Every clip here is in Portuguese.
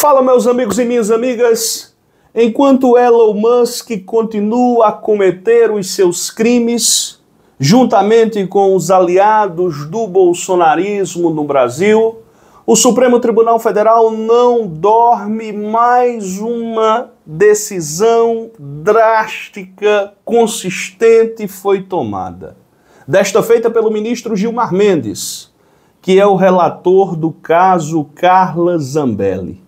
Fala, meus amigos e minhas amigas. Enquanto Elon Musk continua a cometer os seus crimes, juntamente com os aliados do bolsonarismo no Brasil, o Supremo Tribunal Federal não dorme mais uma decisão drástica, consistente foi tomada. Desta feita pelo ministro Gilmar Mendes, que é o relator do caso Carla Zambelli.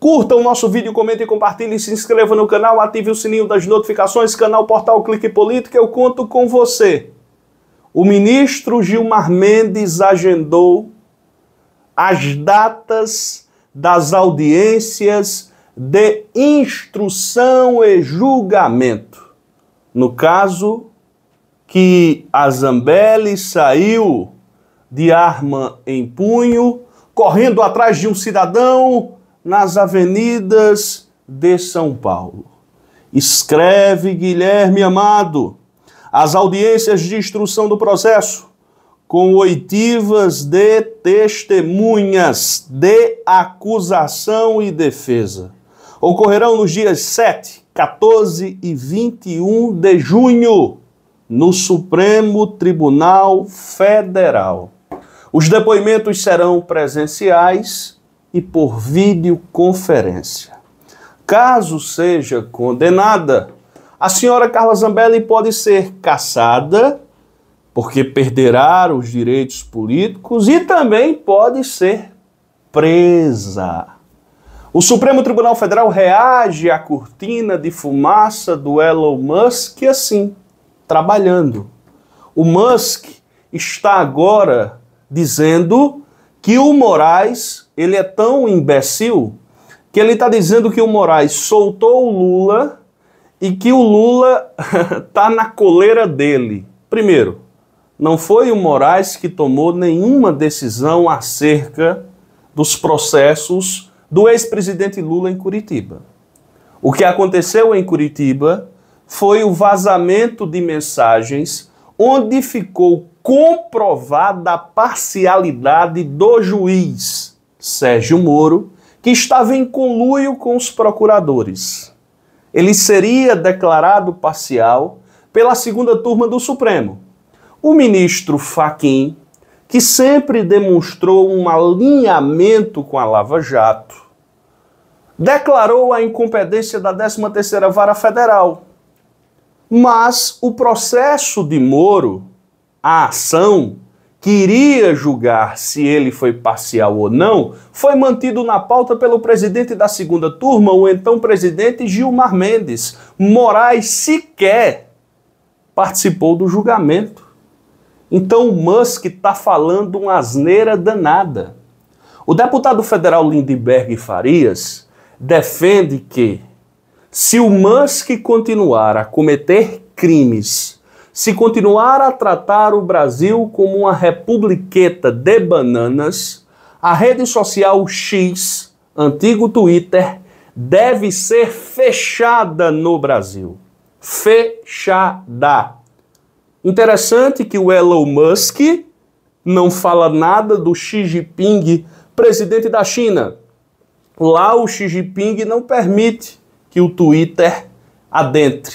Curta o nosso vídeo, comente, compartilhe, se inscreva no canal, ative o sininho das notificações, canal Portal Clique Política, eu conto com você. O ministro Gilmar Mendes agendou as datas das audiências de instrução e julgamento. No caso que a Zambelli saiu de arma em punho, correndo atrás de um cidadão nas avenidas de São Paulo. Escreve Guilherme Amado as audiências de instrução do processo com oitivas de testemunhas de acusação e defesa. Ocorrerão nos dias 7, 14 e 21 de junho no Supremo Tribunal Federal. Os depoimentos serão presenciais e por videoconferência. Caso seja condenada, a senhora Carla Zambelli pode ser cassada, porque perderá os direitos políticos, e também pode ser presa. O Supremo Tribunal Federal reage à cortina de fumaça do Elon Musk assim, trabalhando. O Musk está agora dizendo que o Moraes, ele é tão imbecil que ele está dizendo que o Moraes soltou o Lula e que o Lula está na coleira dele. Primeiro, não foi o Moraes que tomou nenhuma decisão acerca dos processos do ex-presidente Lula em Curitiba. O que aconteceu em Curitiba foi o vazamento de mensagens onde ficou comprovada a parcialidade do juiz Sérgio Moro, que estava em conluio com os procuradores. Ele seria declarado parcial pela segunda turma do Supremo. O ministro Faquim, que sempre demonstrou um alinhamento com a Lava Jato, declarou a incompetência da 13ª Vara Federal, mas o processo de Moro, a ação, que iria julgar se ele foi parcial ou não, foi mantido na pauta pelo presidente da segunda turma, o então presidente Gilmar Mendes. Moraes sequer participou do julgamento. Então o Musk está falando uma asneira danada. O deputado federal Lindbergh Farias defende que se o Musk continuar a cometer crimes, se continuar a tratar o Brasil como uma republiqueta de bananas, a rede social X, antigo Twitter, deve ser fechada no Brasil. Fechada. Interessante que o Elon Musk não fala nada do Xi Jinping, presidente da China. Lá o Xi Jinping não permite que o Twitter adentre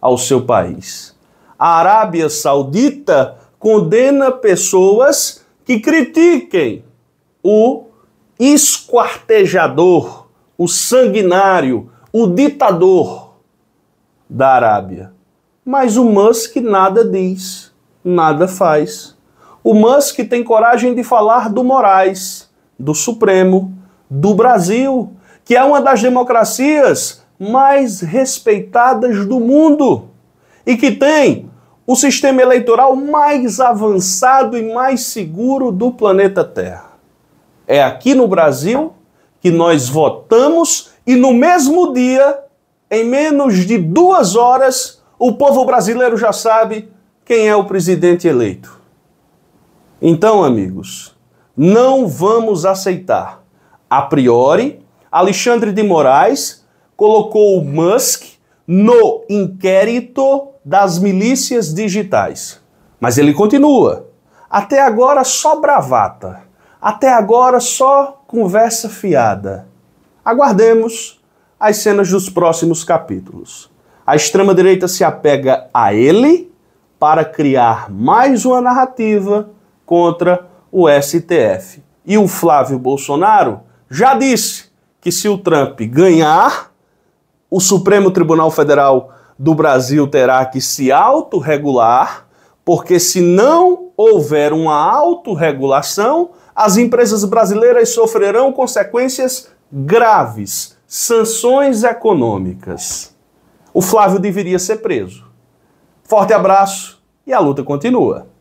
ao seu país. A Arábia Saudita condena pessoas que critiquem o esquartejador, o sanguinário, o ditador da Arábia. Mas o Musk nada diz, nada faz. O Musk tem coragem de falar do Moraes, do Supremo, do Brasil, que é uma das democracias mais respeitadas do mundo e que tem o sistema eleitoral mais avançado e mais seguro do planeta Terra. É aqui no Brasil que nós votamos e no mesmo dia, em menos de duas horas, o povo brasileiro já sabe quem é o presidente eleito. Então, amigos, não vamos aceitar a priori Alexandre de Moraes colocou o Musk no inquérito das milícias digitais. Mas ele continua. Até agora só bravata. Até agora só conversa fiada. Aguardemos as cenas dos próximos capítulos. A extrema-direita se apega a ele para criar mais uma narrativa contra o STF. E o Flávio Bolsonaro já disse que se o Trump ganhar, o Supremo Tribunal Federal do Brasil terá que se autorregular, porque se não houver uma autorregulação, as empresas brasileiras sofrerão consequências graves, sanções econômicas. O Flávio deveria ser preso. Forte abraço e a luta continua.